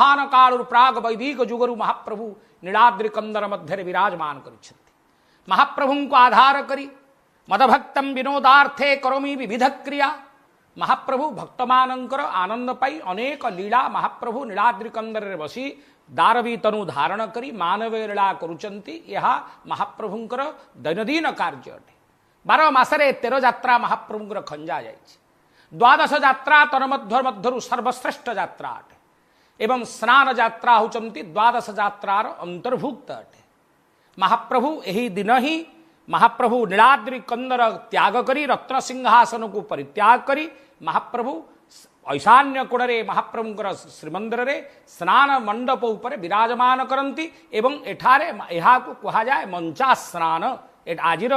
ମହାନ କାଳରୁ ପ୍ରାଗ ବୈଦିକ ଯୁଗରୁ ମହାପ୍ରଭୁ ନୀଳାଦ୍ରି କନ୍ଦର ମଧ୍ୟରେ ବିରାଜମାନ କରିଛନ୍ତି ମହାପ୍ରଭୁଙ୍କୁ ଆଧାର କରି ମଦଭକ୍ତମ୍ ବିନୋଦାର୍ଥେ କରମି ବିବିଧ କ୍ରିୟା ମହାପ୍ରଭୁ ଭକ୍ତମାନଙ୍କର ଆନନ୍ଦ ପାଇ ଅନେକ ଲୀଳା ମହାପ୍ରଭୁ ନୀଳାଦ୍ରି କନ୍ଦରରେ ବସି ଦାରବୀତନୁ ଧାରଣ କରି ମାନବୀୟ ଲୀଳା କରୁଛନ୍ତି ଏହା ମହାପ୍ରଭୁଙ୍କର ଦୈନନ୍ଦିନ କାର୍ଯ୍ୟ ଅଟେ ବାର ମାସରେ ତେର ଯାତ୍ରା ମହାପ୍ରଭୁଙ୍କର ଖଞ୍ଜା ଯାଇଛି ଦ୍ୱାଦଶ ଯାତ୍ରା ତନ୍ମଧ୍ୟ ମଧ୍ୟରୁ ସର୍ବଶ୍ରେଷ୍ଠ ଯାତ୍ରା ଅଟେ ଏବଂ ସ୍ନାନ ଯାତ୍ରା ହେଉଛନ୍ତି ଦ୍ୱାଦଶ ଯାତ୍ରାର ଅନ୍ତର୍ଭୁକ୍ତ ଅଟେ ମହାପ୍ରଭୁ ଏହି ଦିନ ହିଁ ମହାପ୍ରଭୁ ନୀଳାଦ୍ରି କନ୍ଦର ତ୍ୟାଗ କରି ରତ୍ନ ସିଂହାସନକୁ ପରିତ୍ୟାଗ କରି ମହାପ୍ରଭୁ ଐଶାନ୍ୟ କୋଣରେ ମହାପ୍ରଭୁଙ୍କର ଶ୍ରୀମନ୍ଦିରରେ ସ୍ନାନ ମଣ୍ଡପ ଉପରେ ବିରାଜମାନ କରନ୍ତି ଏବଂ ଏଠାରେ ଏହାକୁ କୁହାଯାଏ ମଞ୍ଚା ସ୍ନାନ ଆଜିର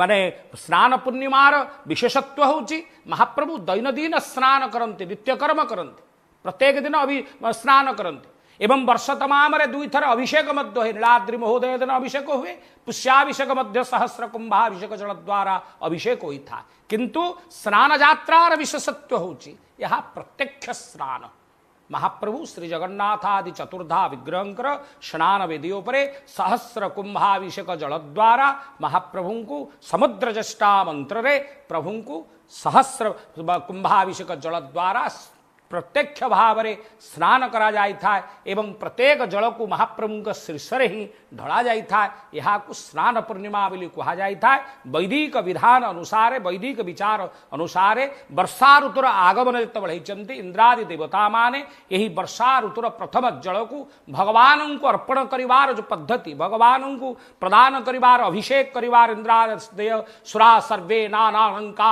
ମାନେ ସ୍ନାନ ପୂର୍ଣ୍ଣିମାର ବିଶେଷତ୍ୱ ହେଉଛି ମହାପ୍ରଭୁ ଦୈନନ୍ଦିନ ସ୍ନାନ କରନ୍ତି ନିତ୍ୟକର୍ମ କରନ୍ତି प्रत्येक दिन अभी स्नान करते एवं वर्ष तमाम दुई थर अभिषेक मध्य नीलाद्री महोदय दिन अभिषेक हुए पुष्याभिषेक सहस्र कुंभाभिषेक जल द्वारा अभिषेक हुई था किंतु स्नान जात्रार विशेषत्व यहा प्रत्यक्ष स्नान महाप्रभु श्री जगन्नाथ आदि चतुर्धा विग्रह स्नान वेदी पर सहस्र कुंभाभिषेक जल द्वारा महाप्रभु को समुद्र ज्येष्ठा मंत्र प्रभु को सहस्र कुंभाभिषेक जल द्वारा प्रत्यक्ष भाव में स्नान करा था एवं प्रत्येक जल को महाप्रभु से ही ढला जाए था यहाँ स्नान पूर्णिमा बोली कहा था वैदिक विधान अनुसार वैदिक विचार अनुसार वर्षा ऋतुर आगमन जो बढ़ाई इंद्रादि देवता माने यही वर्षा ऋतुर प्रथम जल को भगवान को अर्पण करार जो पद्धति भगवान को प्रदान करार अभिषेक करार इंद्रादेय सुरा सर्वे नाना अलंकार